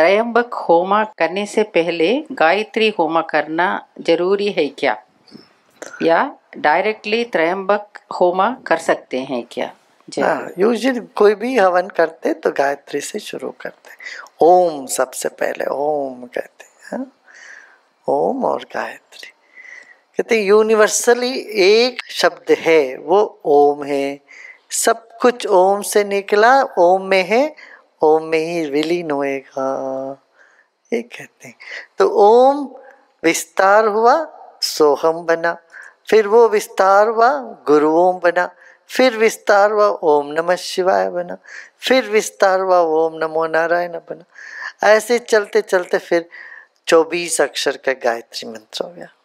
त्रयंबक होमा करने से पहले गायत्री होमा करना जरूरी है क्या या डायरेक्टली त्रयंबक होमा कर सकते हैं क्या हाँ, यूजली कोई भी हवन करते तो गायत्री से शुरू करते ओम सबसे पहले ओम कहते हैं हाँ? ओम और गायत्री कहते यूनिवर्सली एक शब्द है वो ओम है सब कुछ ओम से निकला ओम में है ओम में ही विलीन होएगा ये कहते हैं तो ओम विस्तार हुआ सोहम बना फिर वो विस्तार हुआ गुरु ओम बना फिर विस्तार हुआ ओम नमः शिवाय बना फिर विस्तार हुआ ओम नमो नारायण बना ऐसे चलते चलते फिर चौबीस अक्षर का गायत्री मंत्र हो गया